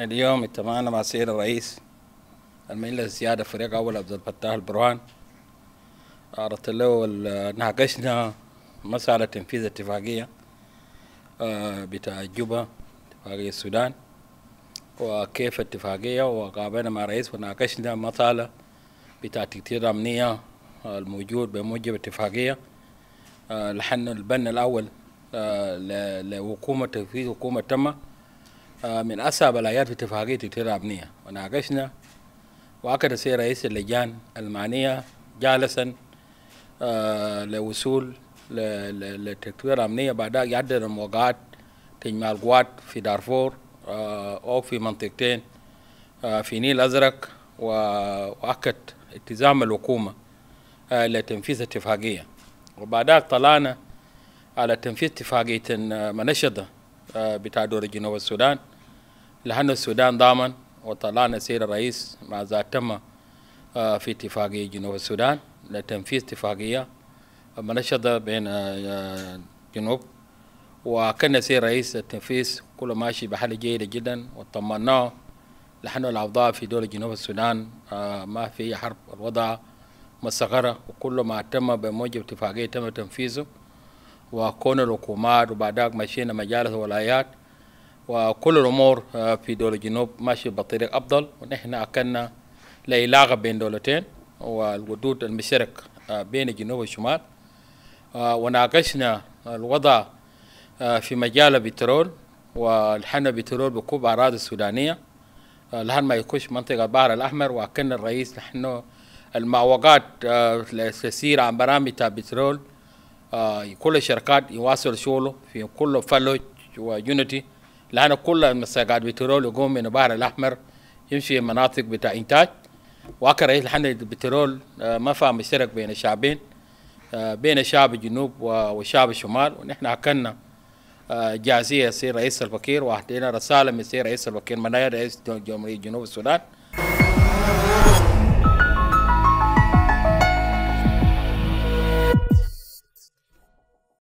اليوم اتفقنا مع السيد الرئيس المجلس السيادة فريق أول عبد الفتاح البرهان عرضت له ناقشنا مسألة تنفيذ اتفاقية آه، بتاع جوبا اتفاقية السودان وكيف اتفاقية وقابلنا مع الرئيس وناقشنا مسألة بتاع تكتير أمنية الموجود بموجب اتفاقية آه، لحن البن الأول لحكومة تنفيذ حكومة تمه من أصعب الآيات في اتفاقية التيار وناقشنا وأكد سير رئيس اللجان المانية جالسا آه، لوصول لتكتوير أمنية بعد يعدد الموقعات تجمع القوات في دارفور آه، أو في منطقتين آه، في نيل أزرق وأكد التزام الحكومة لتنفيذ اتفاقية وبعدها طلعنا على تنفيذ اتفاقية منشدة بتاع دور جنوب السودان لأن السودان ضامن وطلعنا سير الرئيس مع ذاتما آه، تم في اتفاقية جنوب السودان لتنفيذ اتفاقية منشطة بين آه، آه، جنوب وكان سير الرئيس التنفيذ كل ماشي بحالة جيدة جدا وطمناه لحن الأوضاع في دولة جنوب السودان ما في حرب الوضع مستقرة وكل ما تم بموجب اتفاقية تم تنفيذه وكون الحكومات وبعدها مشينا مجالس الولايات وكل الامور آه، في دول الجنوب ماشيه بطريق افضل ونحن اكلنا العلاقه بين دولتين والودود المشترك آه، بين الجنوب والشمال آه، وناقشنا الوضع في مجال البترول والحنا بترول بكوب اراضي السودانيه لحد ما يخش منطقه البحر الاحمر واكلنا الرئيس نحن المعوقات التسيير عن برامج بترول كل الشركات يواصل شغله في كل فلوج ويونيتي لأن كل المساجد بترول يقوم من البحر الأحمر يمشي مناطق بتاع إنتاج وأكر رئيس الحمد البترول آه، فهم مشترك بين الشعبين آه، بين الشعب الجنوب وشعب الشمال ونحن أكلنا آه، جاهزية سير رئيس الفقير وأعطينا رسالة من سير رئيس الفقير منايا رئيس جمهورية جنوب السودان